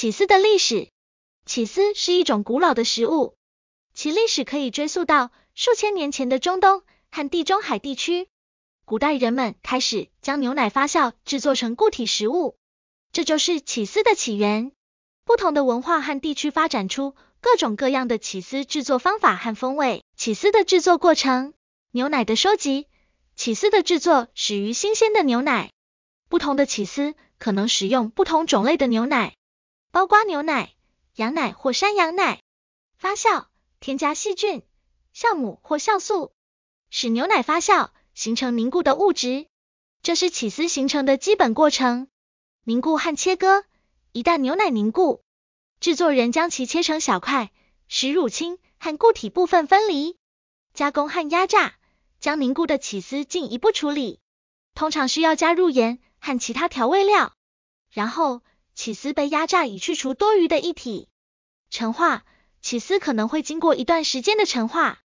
起司的历史，起司是一种古老的食物，其历史可以追溯到数千年前的中东和地中海地区。古代人们开始将牛奶发酵制作成固体食物，这就是起司的起源。不同的文化和地区发展出各种各样的起司制作方法和风味。起司的制作过程，牛奶的收集，起司的制作始于新鲜的牛奶。不同的起司可能使用不同种类的牛奶。包括牛奶、羊奶或山羊奶，发酵、添加细菌、酵母或酵素，使牛奶发酵形成凝固的物质，这是起丝形成的基本过程。凝固和切割，一旦牛奶凝固，制作人将其切成小块，使乳清和固体部分分离。加工和压榨，将凝固的起丝进一步处理，通常需要加入盐和其他调味料，然后。起司被压榨以去除多余的液体。陈化起司可能会经过一段时间的陈化，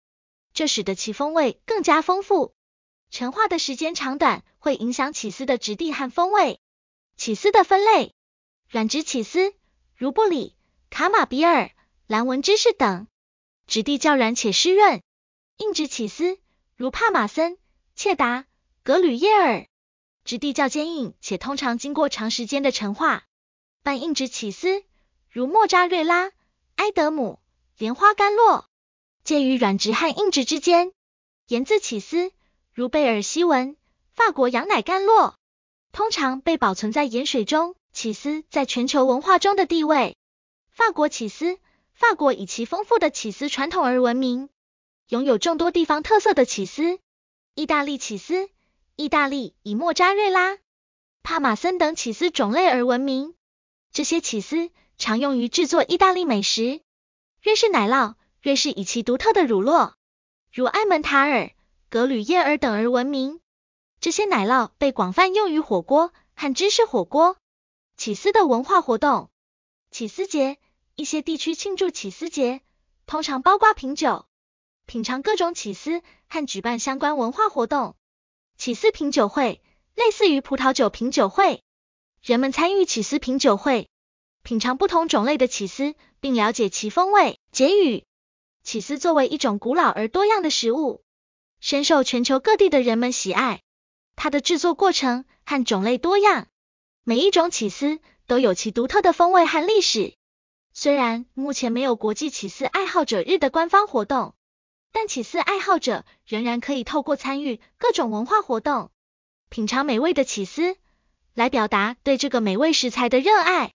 这使得其风味更加丰富。陈化的时间长短会影响起司的质地和风味。起司的分类：软质起司，如布里、卡马比尔、蓝纹芝士等，质地较软且湿润；硬质起司，如帕玛森、切达、格吕耶尔，质地较坚硬且通常经过长时间的陈化。半硬质起司，如莫扎瑞拉、埃德姆、莲花干酪；介于软质和硬质之间，盐渍起司，如贝尔西文、法国羊奶干酪；通常被保存在盐水中。起司在全球文化中的地位。法国起司，法国以其丰富的起司传统而闻名，拥有众多地方特色的起司。意大利起司，意大利以莫扎瑞拉、帕马森等起司种类而闻名。这些起司常用于制作意大利美食，瑞士奶酪，瑞士以其独特的乳酪，如埃门塔尔、格吕耶尔等而闻名。这些奶酪被广泛用于火锅和芝士火锅。起司的文化活动，起司节，一些地区庆祝起司节，通常包括品酒、品尝各种起司和举办相关文化活动。起司品酒会，类似于葡萄酒品酒会。人们参与起司品酒会，品尝不同种类的起司，并了解其风味。结语：起司作为一种古老而多样的食物，深受全球各地的人们喜爱。它的制作过程和种类多样，每一种起司都有其独特的风味和历史。虽然目前没有国际起司爱好者日的官方活动，但起司爱好者仍然可以透过参与各种文化活动，品尝美味的起司。来表达对这个美味食材的热爱。